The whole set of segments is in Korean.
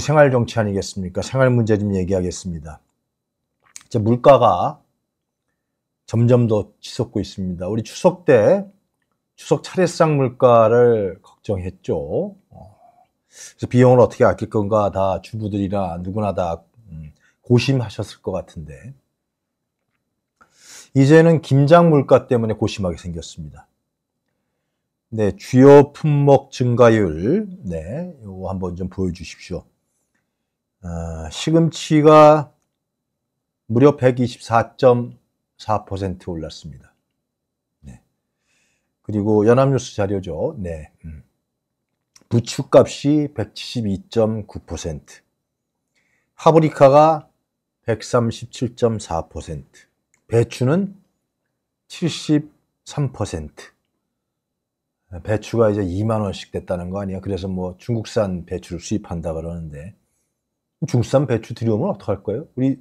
생활 정치 아니겠습니까? 생활 문제 좀 얘기하겠습니다. 이제 물가가 점점 더 치솟고 있습니다. 우리 추석 때 추석 차례상 물가를 걱정했죠. 어. 그래서 비용을 어떻게 아낄 건가 다 주부들이나 누구나 다 음, 고심하셨을 것 같은데 이제는 김장 물가 때문에 고심하게 생겼습니다. 네, 주요 품목 증가율, 네, 요거 한번 좀 보여주십시오. 어, 시금치가 무려 124.4% 올랐습니다. 네. 그리고 연합뉴스 자료죠. 네. 음. 부추값이 172.9%, 하브리카가 137.4%, 배추는 73%. 배추가 이제 2만 원씩 됐다는 거 아니야? 그래서 뭐 중국산 배추를 수입한다 그러는데 중산 배추 들여오면 어떡할 거예요? 우리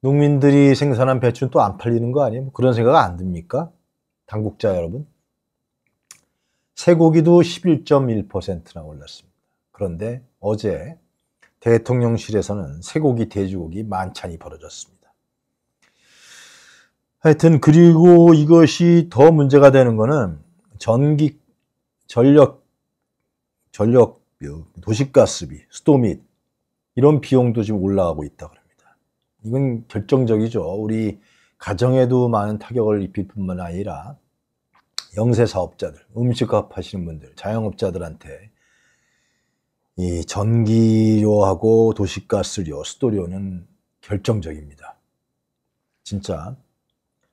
농민들이 생산한 배추는 또 안 팔리는 거 아니에요? 뭐 그런 생각 안 듭니까? 당국자 여러분. 쇠고기도 11.1%나 올랐습니다. 그런데 어제 대통령실에서는 쇠고기, 돼지고기 만찬이 벌어졌습니다. 하여튼 그리고 이것이 더 문제가 되는 거는 전기 전력 전력 도시가스비, 수도및 이런 비용도 지금 올라가고 있다고 합니다. 이건 결정적이죠. 우리 가정에도 많은 타격을 입힐 뿐만 아니라 영세 사업자들, 음식값 하시는 분들, 자영업자들한테 이 전기료하고 도시가스료, 수도료는 결정적입니다. 진짜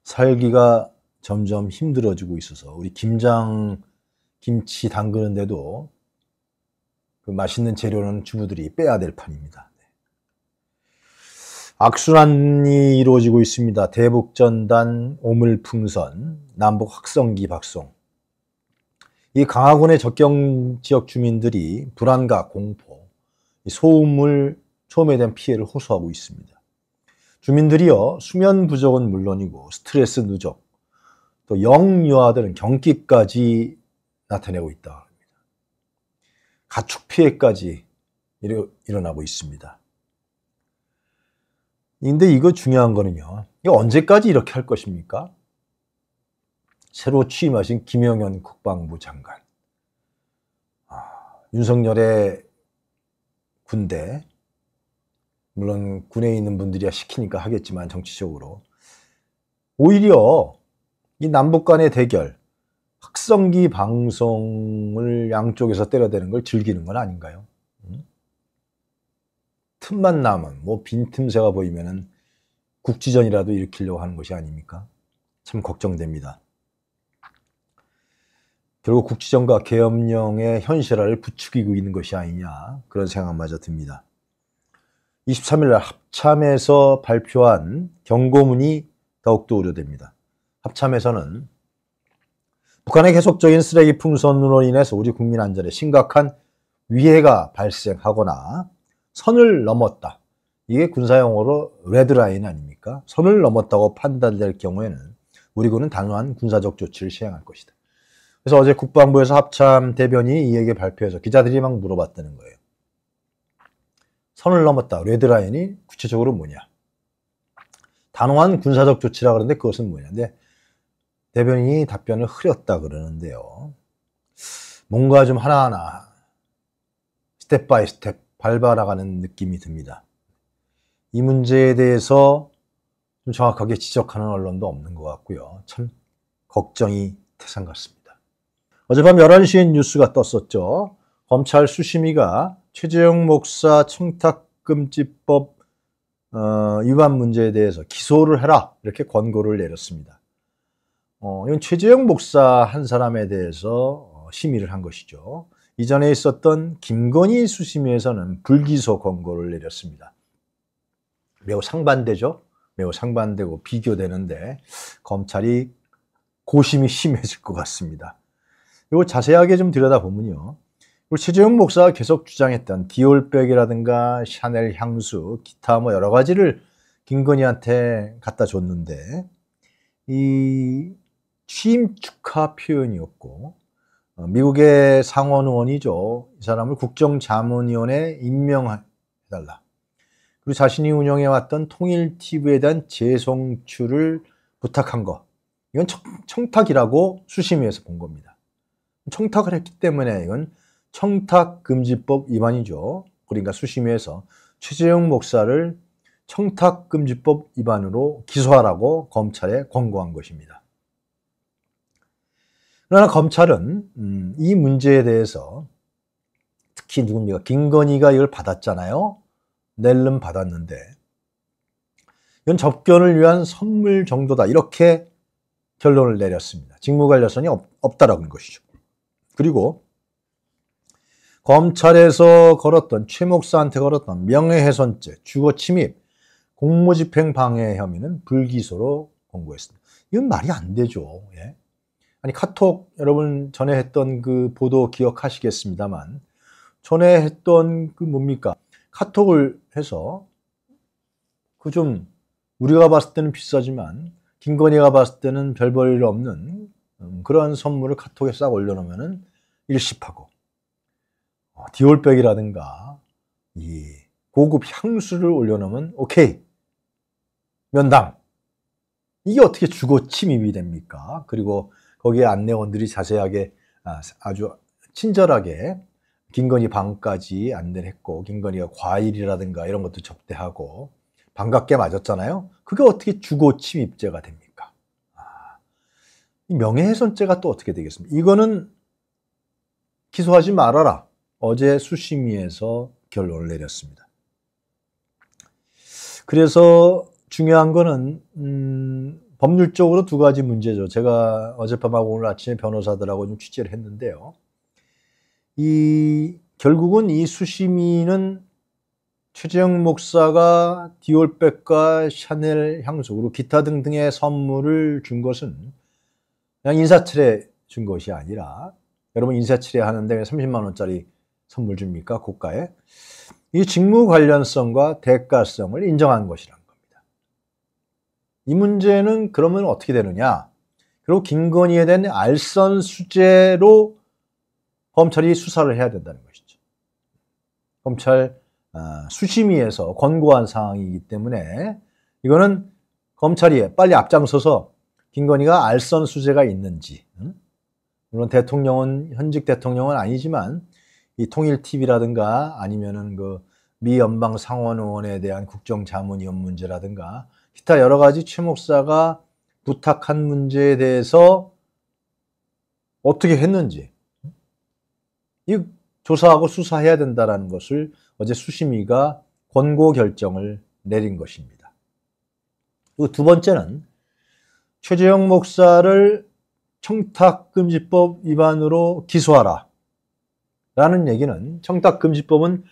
살기가 점점 힘들어지고 있어서 우리 김장 김치 담그는데도 그 맛있는 재료는 주부들이 빼야 될 판입니다. 네. 악순환이 이루어지고 있습니다. 대북전단, 오물풍선, 남북 확성기 박송. 이 강화군의 적경 지역 주민들이 불안과 공포, 소음을 초음에 대한 피해를 호소하고 있습니다. 주민들이요, 수면 부족은 물론이고 스트레스 누적, 또 영유아들은 경기까지 나타내고 있다. 가축 피해까지 일어나고 있습니다. 근데 이거 중요한 거는요. 이거 언제까지 이렇게 할 것입니까? 새로 취임하신 김영현 국방부 장관. 아, 윤석열의 군대, 물론 군에 있는 분들이야 시키니까 하겠지만 정치적으로. 오히려 이 남북 간의 대결, 확성기 방송을 양쪽에서 때려대는 걸 즐기는 건 아닌가요? 음? 틈만 남은 뭐 빈틈새가 보이면은 국지전이라도 일으키려고 하는 것이 아닙니까? 참 걱정됩니다. 결국 국지전과 계엄령의 현실화를 부추기고 있는 것이 아니냐 그런 생각마저 듭니다. 23일 날 합참에서 발표한 경고문이 더욱더 우려됩니다. 합참에서는 북한의 계속적인 쓰레기 풍선으로 인해서 우리 국민 안전에 심각한 위해가 발생하거나 선을 넘었다. 이게 군사용어로 레드라인 아닙니까? 선을 넘었다고 판단될 경우에는 우리 군은 단호한 군사적 조치를 시행할 것이다. 그래서 어제 국방부에서 합참 대변이 이에게 발표해서 기자들이 막 물어봤다는 거예요. 선을 넘었다. 레드라인이 구체적으로 뭐냐? 단호한 군사적 조치라 그러는데 그것은 뭐냐? 근데 대변인이 답변을 흐렸다 그러는데요. 뭔가 좀 하나하나 스텝 바이 스텝 밟아 나가는 느낌이 듭니다. 이 문제에 대해서 좀 정확하게 지적하는 언론도 없는 것 같고요. 참 걱정이 태상 같습니다. 어젯밤 1 1시에 뉴스가 떴었죠. 검찰 수심위가 최재형 목사 청탁금지법 어, 위반 문제에 대해서 기소를 해라 이렇게 권고를 내렸습니다. 어, 이건 최재형 목사 한 사람에 대해서 어, 심의를 한 것이죠. 이전에 있었던 김건희 수심에서는 불기소 권고를 내렸습니다. 매우 상반되죠. 매우 상반되고 비교되는데 검찰이 고심이 심해질 것 같습니다. 이거 자세하게 좀 들여다보면요. 우리 최재형 목사가 계속 주장했던 디올백이라든가 샤넬 향수, 기타 뭐 여러 가지를 김건희한테 갖다 줬는데 이 취임 축하 표현이었고 어, 미국의 상원 의원이죠. 이 사람을 국정자문위원회 임명해달라. 그리고 자신이 운영해왔던 통일 TV에 대한 재송출을 부탁한 것. 이건 청, 탁이라고 수심위에서 본 겁니다. 청탁을 했기 때문에 이건 청탁금지법 위반이죠. 그러니까 수심위에서 최재형 목사를 청탁금지법 위반으로 기소하라고 검찰에 권고한 것입니다. 그러나 검찰은 음, 이 문제에 대해서 특히 누굽니까 김건희가 이걸 받았잖아요. 낼름 받았는데 이건 접견을 위한 선물 정도다 이렇게 결론을 내렸습니다. 직무관련성이 없, 다라고한 것이죠. 그리고 검찰에서 걸었던 최 목사한테 걸었던 명예훼손죄, 주거침입, 공무집행 방해 혐의는 불기소로 공고했습니다. 이건 말이 안 되죠. 예? 아니 카톡 여러분 전에 했던 그 보도 기억하시겠습니다만 전에 했던 그 뭡니까 카톡을 해서 그 좀 우리가 봤을 때는 비싸지만 김건희가 봤을 때는 별 볼일 없는 음, 그러한 선물을 카톡에 싹 올려놓으면은 일식하고 어, 디올백이라든가 이 고급 향수를 올려놓으면 오케이 면담 이게 어떻게 주거 침입이 됩니까? 그리고 거기에 안내원들이 자세하게 아, 아주 친절하게 김건희 방까지 안내를 했고 김건희가 과일이라든가 이런 것도 접대하고 반갑게 맞았잖아요. 그게 어떻게 주거 침입죄가 됩니까? 아, 명예훼손죄가 또 어떻게 되겠습니까? 이거는 기소하지 말아라. 어제 수심위에서 결론을 내렸습니다. 그래서 중요한 거는 음, 법률적으로 두 가지 문제죠. 제가 어젯밤하고 오늘 아침에 변호사들하고 좀 취재를 했는데요. 이 결국은 이 수심이는 최재형 목사가 디올백과 샤넬 향수 그리고 기타 등등의 선물을 준 것은 그냥 인사치레 준 것이 아니라 여러분 인사치레 하는데 30만 원짜리 선물 줍니까 고가에 이 직무 관련성과 대가성을 인정한 것이란 이 문제는 그러면 어떻게 되느냐? 그리고 김건희에 대한 알선 수재로 검찰이 수사를 해야 된다는 것이죠. 검찰 아, 수심위에서 권고한 상황이기 때문에 이거는 검찰이 빨리 앞장서서 김건희가 알선 수재가 있는지 물론 대통령은 현직 대통령은 아니지만 이 통일 TV라든가 아니면은 그미 연방 상원 의원에 대한 국정 자문 위원 문제라든가 기타 여러 가지 최 목사가 부탁한 문제에 대해서 어떻게 했는지 이 조사하고 수사해야 된다라는 것을 어제 수심이가 권고 결정을 내린 것입니다. 두 번째는 최재형 목사를 청탁금지법 위반으로 기소하라. 라는 얘기는 청탁금지법은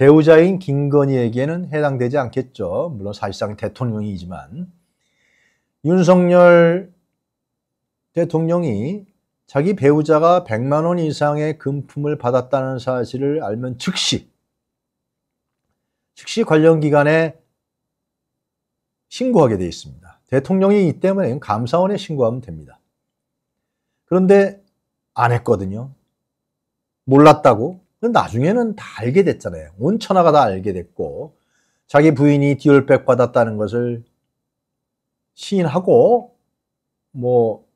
배우자인 김건희에게는 해당되지 않겠죠. 물론 사실상 대통령이지만 윤석열 대통령이 자기 배우자가 100만 원 이상의 금품을 받았다는 사실을 알면 즉시 즉시 관련 기관에 신고하게 되어 있습니다. 대통령이이 때문에 감사원에 신고하면 됩니다. 그런데 안 했거든요. 몰랐다고 나중에는 다 알게 됐잖아요. 온 천하가 다 알게 됐고 자기 부인이 디올백 받았다는 것을 시인하고 뭐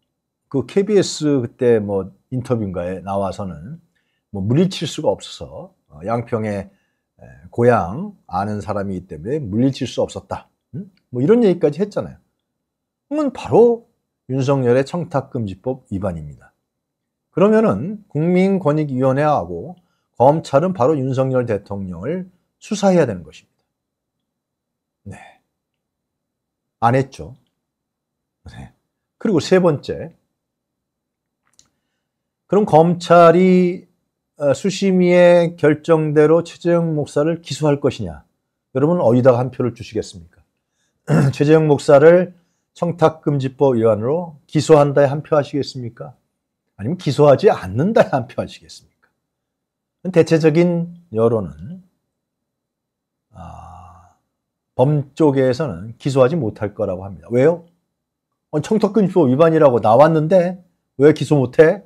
그 KBS 그때 뭐 인터뷰인가에 나와서는 뭐 물리칠 수가 없어서 어, 양평에 고향 아는 사람이기 때문에 물리칠 수 없었다. 응? 뭐 이런 얘기까지 했잖아요. 그건 바로 윤석열의 청탁금지법 위반입니다. 그러면은 국민권익위원회하고 검찰은 바로 윤석열 대통령을 수사해야 되는 것입니다. 네. 안 했죠. 네. 그리고 세 번째. 그럼 검찰이 어, 수심위의 결정대로 최재형 목사를 기소할 것이냐? 여러분 어디다가 한 표를 주시겠습니까? 최재형 목사를 청탁금지법 위반으로 기소한다에 한 표 하시겠습니까? 아니면 기소하지 않는다에 한 표 하시겠습니까? 대체적인 여론은 아, 범 쪽에서는 기소하지 못할 거라고 합니다. 왜요? 어, 청탁금지법 위반이라고 나왔는데 왜 기소 못해?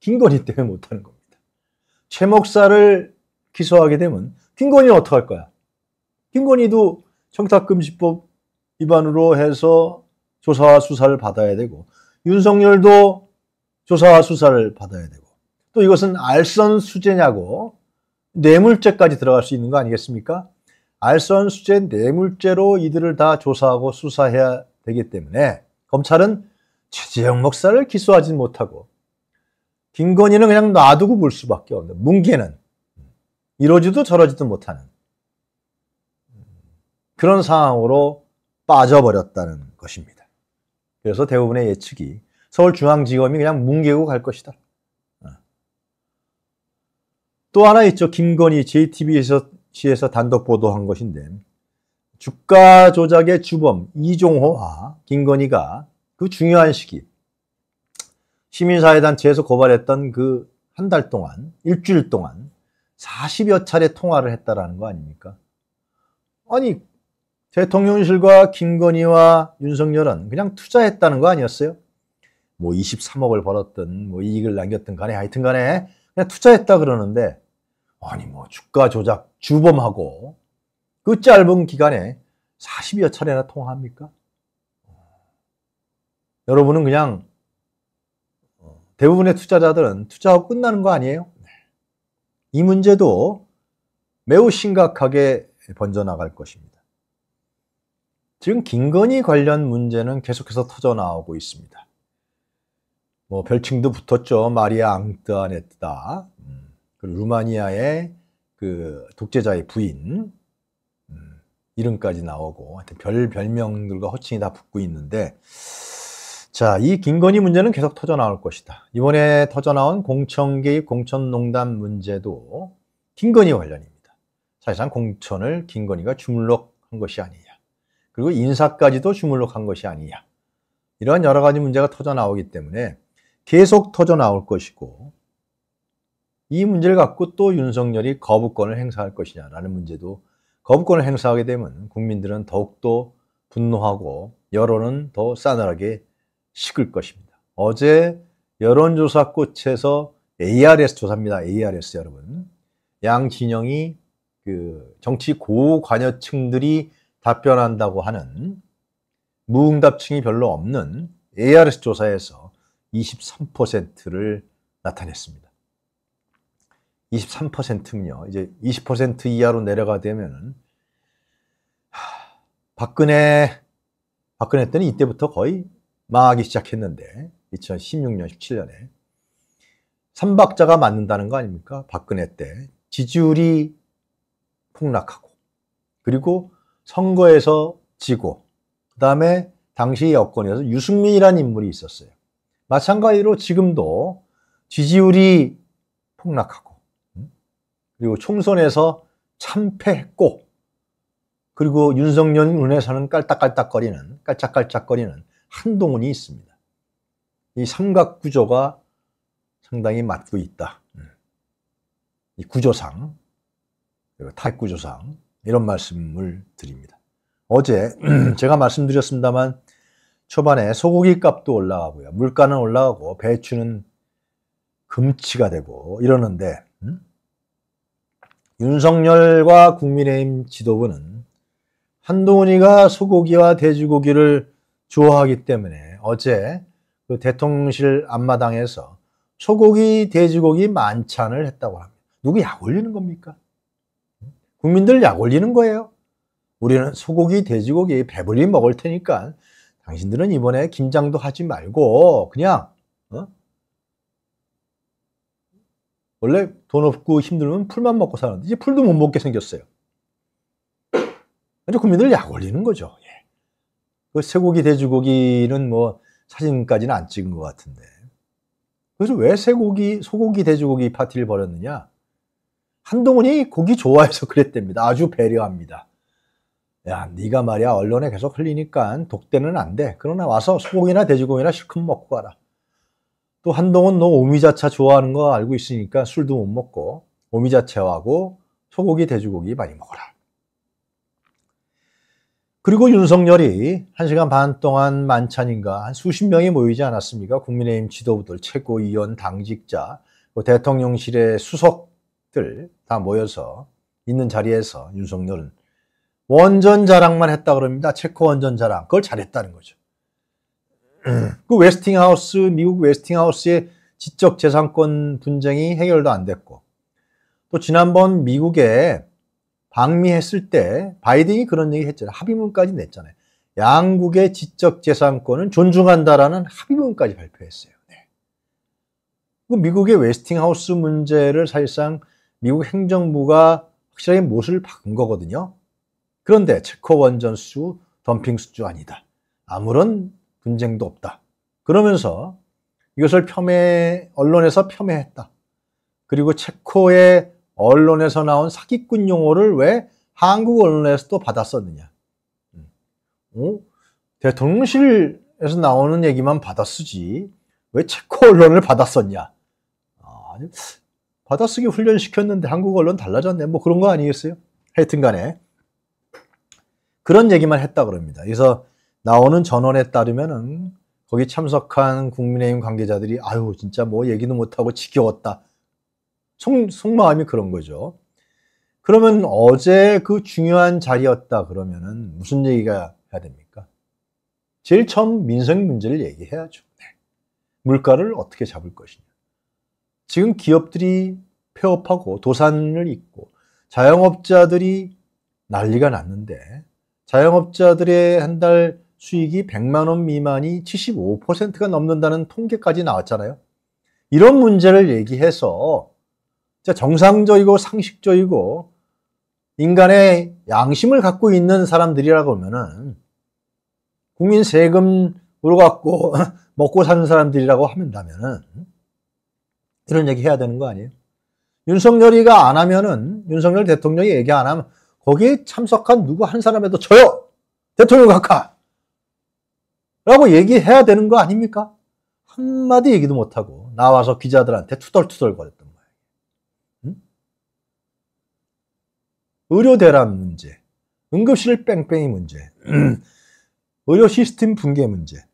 김건희 때문에 못하는 겁니다. 최 목사를 기소하게 되면 김건희는 어떡할 거야? 김건희도 청탁금지법 위반으로 해서 조사와 수사를 받아야 되고 윤석열도 조사와 수사를 받아야 되고 또 이것은 알선 수재냐고 뇌물죄까지 들어갈 수 있는 거 아니겠습니까? 알선 수재 뇌물죄로 이들을 다 조사하고 수사해야 되기 때문에 검찰은 최재형 목사를 기소하진 못하고 김건희는 그냥 놔두고 볼 수밖에 없는 뭉개는 이러지도 저러지도 못하는 그런 상황으로 빠져버렸다는 것입니다. 그래서 대부분의 예측이 서울중앙지검이 그냥 뭉개고 갈 것이다. 또 하나 있죠. 김건희 JTBC에서 단독 보도한 것인데 주가 조작의 주범 이종호와 김건희가 그 중요한 시기 시민사회단체에서 고발했던 그 한 달 동안 일주일 동안 40여 차례 통화를 했다라는 거 아닙니까? 아니 대통령실과 김건희와 윤석열은 그냥 투자했다는 거 아니었어요? 뭐 23억을 벌었든 뭐 이익을 남겼든 간에 하여튼 간에 그냥 투자했다 그러는데 아니 뭐 주가 조작 주범하고 그 짧은 기간에 40여 차례나 통화합니까? 어. 여러분은 그냥 어, 대부분의 투자자들은 투자하고 끝나는 거 아니에요? 네. 이 문제도 매우 심각하게 번져나갈 것입니다. 지금 김건희 관련 문제는 계속해서 터져나오고 있습니다. 뭐 별칭도 붙었죠. 마리아 앙뜨아네트다. 음. 루마니아의 그 독재자의 부인 음, 이름까지 나오고 하여튼 별 별명들과 호칭이 다 붙고 있는데 자, 이 김건희 문제는 계속 터져 나올 것이다. 이번에 터져 나온 공천 개입 공천농단 문제도 김건희 관련입니다. 사실상 공천을 김건희가 주물럭한 것이 아니냐. 그리고 인사까지도 주물럭한 것이 아니냐. 이러한 여러 가지 문제가 터져 나오기 때문에 계속 터져 나올 것이고 이 문제를 갖고 또 윤석열이 거부권을 행사할 것이냐라는 문제도 거부권을 행사하게 되면 국민들은 더욱더 분노하고 여론은 더 싸늘하게 식을 것입니다. 어제 여론조사 꽃에서 ARS 조사입니다. ARS 여러분. 양 진영이 그 정치 고관여층들이 답변한다고 하는 무응답층이 별로 없는 ARS 조사에서 23%를 나타냈습니다. 23%는요. 이제 20% 이하로 내려가 되면은 하, 박근혜 박근혜 때는 이때부터 거의 망하기 시작했는데 2016년 17년에 삼박자가 맞는다는 거 아닙니까? 박근혜 때 지지율이 폭락하고 그리고 선거에서 지고 그 다음에 당시 여권에서 유승민이라는 인물이 있었어요. 마찬가지로 지금도 지지율이 폭락하고 그리고 총선에서 참패했고 그리고 윤석열 눈에서는 깔딱깔딱거리는 깔짝깔짝거리는 한동훈이 있습니다. 이 삼각구조가 상당히 맞고 있다. 음. 이 구조상 그리고 탈구조상 이런 말씀을 드립니다. 어제 제가 말씀드렸습니다만 초반에 소고기 값도 올라가고요. 물가는 올라가고 배추는 금치가 되고 이러는데 음? 윤석열과 국민의힘 지도부는 한동훈이가 소고기와 돼지고기를 좋아하기 때문에 어제 그 대통령실 앞마당에서 소고기, 돼지고기 만찬을 했다고 합니다. 누구 약 올리는 겁니까? 국민들 약 올리는 거예요. 우리는 소고기, 돼지고기 배불리 먹을 테니까 당신들은 이번에 김장도 하지 말고 그냥 어? 원래 돈 없고 힘들면 풀만 먹고 사는데 이제 풀도 못 먹게 생겼어요. 아주 그러니까 국민들 약 올리는 거죠. 예. 그 쇠고기, 돼지고기는 네 뭐 사진까지는 안 찍은 것 같은데. 그래서 왜 쇠고기, 소고기, 돼지고기 네 파티를 벌였느냐? 한동훈이 고기 좋아해서 그랬답니다. 아주 배려합니다. 야, 네가 말이야 언론에 계속 흘리니까 독대는 안 돼. 그러나 와서 소고기나 돼지고기나 네 실컷 먹고 가라. 또 한동훈 너 오미자차 좋아하는 거 알고 있으니까 술도 못 먹고 오미자차하고 소고기 돼지고기 많이 먹어라. 그리고 윤석열이 1시간 반 동안 만찬인가 한 수십 명이 모이지 않았습니까? 국민의힘 지도부들, 최고위원, 당직자, 뭐 대통령실의 수석들 다 모여서 있는 자리에서 윤석열은 원전 자랑만 했다 그럽니다. 체코 원전 자랑. 그걸 잘했다는 거죠. 그 웨스팅하우스 미국 웨스팅하우스의 지적 재산권 분쟁이 해결도 안 됐고 또 지난번 미국에 방미했을 때 바이든이 그런 얘기 했잖아요. 합의문까지 냈잖아요. 양국의 지적 재산권은 존중한다라는 합의문까지 발표했어요. 네. 그 미국의 웨스팅하우스 문제를 사실상 미국 행정부가 확실하게 못을 박은 거거든요. 그런데 체코 원전수 덤핑 수주 아니다. 아무런 분쟁도 없다. 그러면서 이것을 폄훼, 언론에서 폄훼했다. 그리고 체코의 언론에서 나온 사기꾼 용어를 왜 한국 언론에서 또 받았었느냐. 음. 어? 대통령실에서 나오는 얘기만 받았으지 왜 체코 언론을 받았었냐. 아, 받아쓰기 훈련시켰는데 한국 언론 달라졌네. 뭐 그런 거 아니겠어요? 하여튼 간에 그런 얘기만 했다 그럽니다. 그래서 나오는 전원에 따르면은 거기 참석한 국민의힘 관계자들이 아유 진짜 뭐 얘기도 못하고 지겨웠다. 속, 속마음이 그런 거죠. 그러면 어제 그 중요한 자리였다 그러면은 무슨 얘기가 해야 됩니까? 제일 처음 민생 문제를 얘기해야죠. 네. 물가를 어떻게 잡을 것이냐. 지금 기업들이 폐업하고 도산을 잇고 자영업자들이 난리가 났는데 자영업자들의 한달 수익이 100만 원 미만이 75%가 넘는다는 통계까지 나왔잖아요. 이런 문제를 얘기해서 정상적이고 상식적이고 인간의 양심을 갖고 있는 사람들이라고 하면은 국민 세금으로 갖고 먹고 사는 사람들이라고 하 한다면은 이런 얘기 해야 되는 거 아니에요? 윤석열이가 안 하면은 윤석열 대통령이 얘기 안 하면 거기에 참석한 누구 한 사람에도 저요 대통령 각하 라고 얘기해야 되는 거 아닙니까? 한마디 얘기도 못하고 나와서 기자들한테 투덜투덜 거렸던 거예요. 응? 의료 대란 문제, 응급실 뺑뺑이 문제, 의료 시스템 붕괴 문제,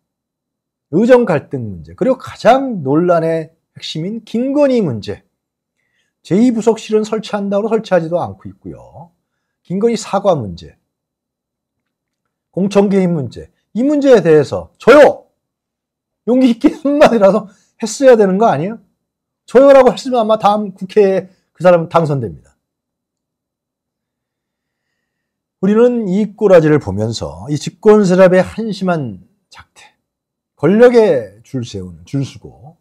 의정 갈등 문제, 그리고 가장 논란의 핵심인 김건희 문제. 제2부속실은 설치한다고 설치하지도 않고 있고요. 김건희 사과 문제, 공천개입 문제, 이 문제에 대해서 저요! 용기 있게 한마디라도 했어야 되는 거 아니에요? 저요라고 했으면 아마 다음 국회에 그 사람은 당선됩니다. 우리는 이 꼬라지를 보면서 이 집권 세랍의 한심한 작태, 권력에 줄세우줄 서고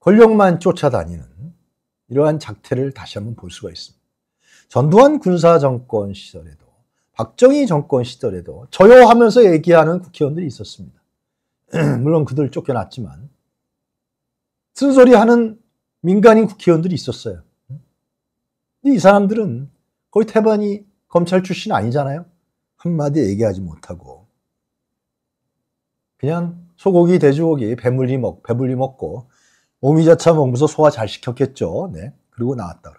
권력만 쫓아다니는 이러한 작태를 다시 한번 볼 수가 있습니다. 전두환 군사 정권 시절에도 박정희 정권 시절에도 저요하면서 얘기하는 국회의원들이 있었습니다. 물론 그들 쫓겨났지만 쓴소리하는 민간인 국회의원들이 있었어요. 근데 이 사람들은 거의 태반이 검찰 출신 아니잖아요. 한마디 얘기하지 못하고 그냥 소고기 돼지고기 배불리 먹 배불리 먹고 오미자차 먹으면서 소화 잘 시켰겠죠. 네 그리고 나왔다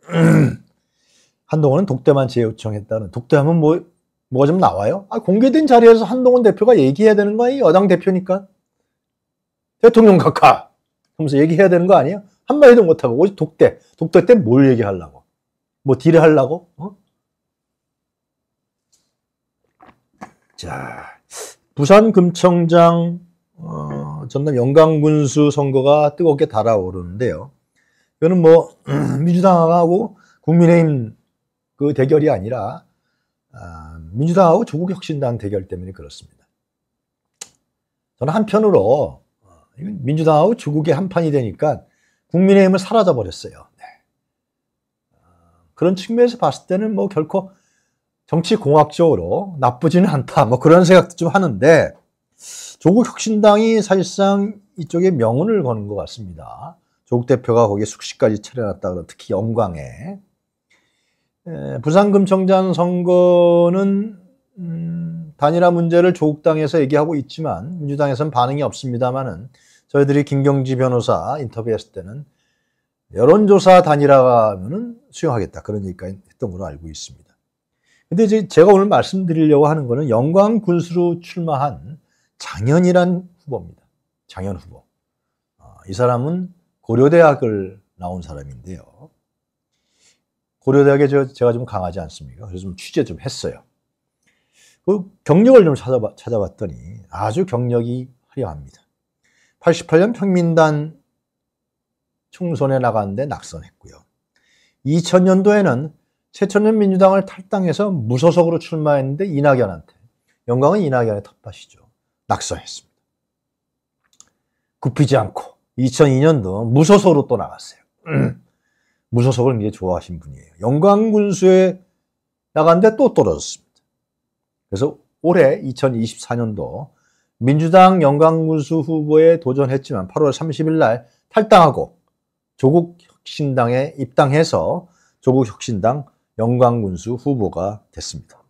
그럽니다. 한동훈은 독대만 재요청했다는 독대하면 뭐 뭐가 좀 나와요? 아, 공개된 자리에서 한동훈 대표가 얘기해야 되는 거 아니에요? 여당 대표니까 대통령 각하 하면서 얘기해야 되는 거 아니에요? 한마디도 못하고 오직 독대 독대 때 뭘 얘기하려고 뭐 딜을 하려고 어? 자 부산금청장 어, 전남 영강군수 선거가 뜨겁게 달아오르는데요 이거는 뭐 민주당하고 국민의힘 그 대결이 아니라 아, 민주당하고 조국혁신당 대결 때문에 그렇습니다. 저는 한편으로 어, 민주당하고 조국의 한판이 되니까 국민의힘을 사라져버렸어요. 네. 어, 그런 측면에서 봤을 때는 뭐 결코 정치공학적으로 나쁘지는 않다. 뭐 그런 생각도 좀 하는데 조국혁신당이 사실상 이쪽에 명운을 거는 것 같습니다. 조국 대표가 거기에 숙식까지 차려놨다. 특히 영광에. 예, 부산금청장 선거는 음, 단일화 문제를 조국당에서 얘기하고 있지만 민주당에서는 반응이 없습니다만은 저희들이 김경지 변호사 인터뷰했을 때는 여론조사 단일화는 수용하겠다 그런 얘기까지 했던 걸로 알고 있습니다. 근데 이제 제가 오늘 말씀드리려고 하는 거는 영광 군수로 출마한 장현이란 후보입니다. 장현 후보. 아, 이 사람은 고려대학을 나온 사람인데요. 고려대학에 제가 좀 강하지 않습니까? 그래서 좀 취재 좀 했어요. 그 경력을 좀 찾아봐, 찾아봤더니 아주 경력이 화려합니다. 88년 평민단 총선에 나갔는데 낙선했고요. 2000년도에는 최천년 민주당을 탈당해서 무소속으로 출마했는데 이낙연한테 영광은 이낙연의 텃밭이죠. 낙선했습니다. 굽히지 않고 2002년도 무소속으로 또 나갔어요. 무소속을 굉장 좋아하신 분이에요. 영광군수에 나갔는데 또 떨어졌습니다. 그래서 올해 2024년도 민주당 영광군수 후보에 도전했지만 8월 30일 날 탈당하고 조국 혁신당에 입당해서 조국 혁신당 영광군수 후보가 됐습니다.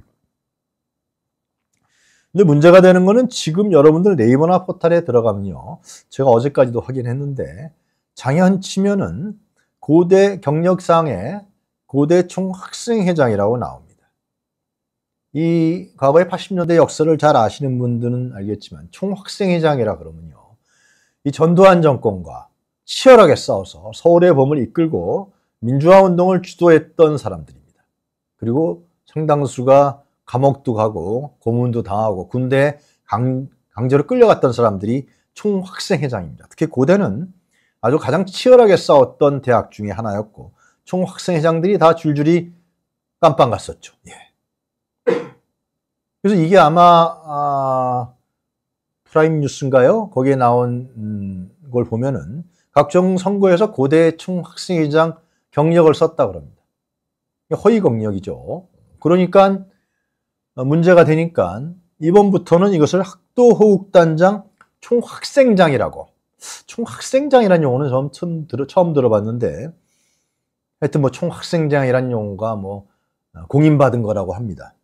근데 문제가 되는 거는 지금 여러분들 네이버나 포털에 들어가면요. 제가 어제까지도 확인했는데 장현 치면은 고대 경력상에 고대 총학생회장이라고 나옵니다. 이 과거의 80년대 역사를 잘 아시는 분들은 알겠지만 총학생회장이라 그러면요. 이 전두환 정권과 치열하게 싸워서 서울의 봄을 이끌고 민주화 운동을 주도했던 사람들입니다. 그리고 상당수가 감옥도 가고 고문도 당하고 군대 강제로 끌려갔던 사람들이 총학생회장입니다. 특히 고대는 아주 가장 치열하게 싸웠던 대학 중의 하나였고 총 학생회장들이 다 줄줄이 깜빵 갔었죠. 예. 그래서 이게 아마 아, 프라임 뉴스인가요? 거기에 나온 음, 걸 보면은 각종 선거에서 고대 총 학생회장 경력을 썼다 그럽니다. 허위 경력이죠. 그러니까 문제가 되니까 이번부터는 이것을 학도호흡단장 총학생장이라고 총학생장이라는 용어는 처음, 처음, 들어, 처음 들어봤는데 하여튼 뭐 총학생장이라는 용어가 뭐 어, 공인받은 거라고 합니다.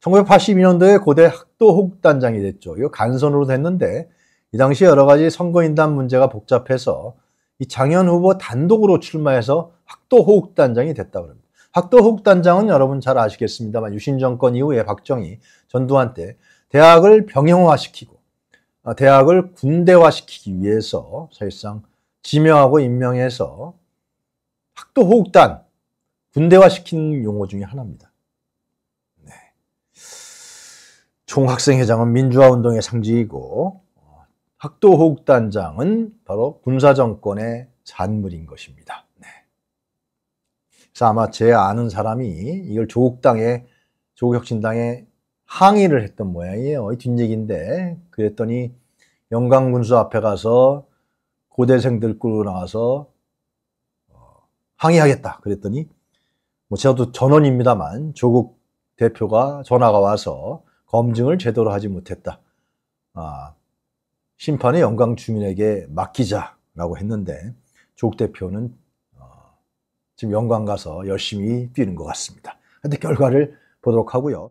1982년도에 고대 학도호국단장이 됐죠. 이거 간선으로 됐는데 이 당시 여러 가지 선거인단 문제가 복잡해서 이 장현 후보 단독으로 출마해서 학도호국단장이 됐다고 합니다. 학도호국단장은 여러분 잘 아시겠습니다만 유신정권 이후에 박정희, 전두환 때 대학을 병영화시키고 아, 대학을 군대화시키기 위해서 사실상 지명하고 임명해서 학도 호흡단 군대화시킨 용어 중의 하나입니다. 네. 총학생회장은 민주화 운동의 상징이고 학도 호흡단장은 바로 군사 정권의 잔물인 것입니다. 네. 그래서 아마 제 아는 사람이 이걸 조국당의 조국혁신당의 항의를 했던 모양이에요. 뒷얘기인데 그랬더니 영광군수 앞에 가서 고대생들 끌고 나와서 어, 항의하겠다 그랬더니 뭐 저도 전원입니다만 조국 대표가 전화가 와서 검증을 제대로 하지 못했다. 아, 심판의 영광 주민에게 맡기자라고 했는데 조국 대표는 어, 지금 영광 가서 열심히 뛰는 것 같습니다. 근데 결과를 보도록 하고요.